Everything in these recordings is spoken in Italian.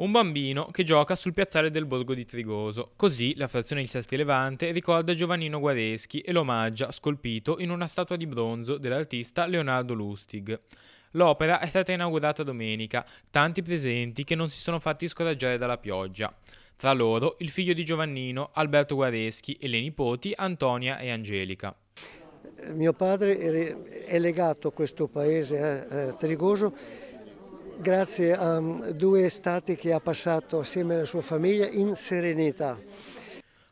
un bambino che gioca sul piazzale del borgo di Trigoso. Così la frazione di Sesti Levante ricorda Giovannino Guareschi e lo omaggia, scolpito, in una statua di bronzo dell'artista Leonardo Lustig. L'opera è stata inaugurata domenica, tanti presenti che non si sono fatti scoraggiare dalla pioggia. Tra loro il figlio di Giovannino, Alberto Guareschi, e le nipoti Antonia e Angelica. Eh, mio padre è legato a questo paese a eh, eh, Trigoso grazie a mm, due stati che ha passato assieme alla sua famiglia in serenità.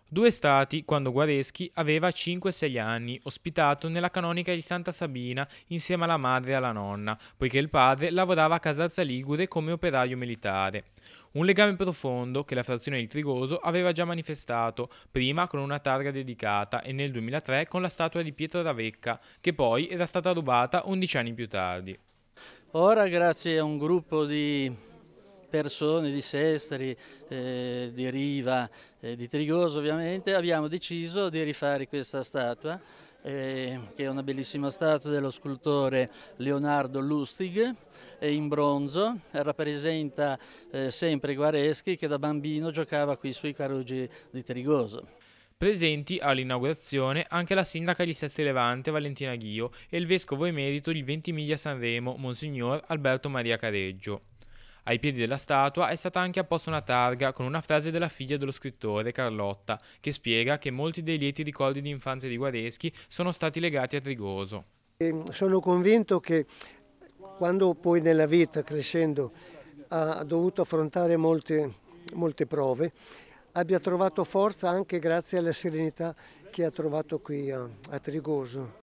Due stati quando Guareschi aveva 5-6 anni, ospitato nella canonica di Santa Sabina insieme alla madre e alla nonna, poiché il padre lavorava a Casazza Ligure come operaio militare. Un legame profondo che la frazione del Trigoso aveva già manifestato, prima con una targa dedicata e nel 2003 con la statua di Pietro Ravecca, che poi era stata rubata 11 anni più tardi. Ora grazie a un gruppo di persone di Sestri, eh, di Riva, eh, di Trigoso ovviamente, abbiamo deciso di rifare questa statua eh, che è una bellissima statua dello scultore Leonardo Lustig, è eh, in bronzo, rappresenta eh, sempre Guareschi che da bambino giocava qui sui carugi di Trigoso. Presenti all'inaugurazione anche la sindaca di Sesti Levante Valentina Ghio e il vescovo emerito di Ventimiglia Sanremo, Monsignor Alberto Maria Careggio. Ai piedi della statua è stata anche apposta una targa con una frase della figlia dello scrittore, Carlotta, che spiega che molti dei lieti ricordi di infanzia di Guareschi sono stati legati a Trigoso. Sono convinto che quando poi nella vita, crescendo, ha dovuto affrontare molte, molte prove, abbia trovato forza anche grazie alla serenità che ha trovato qui a, a Trigoso.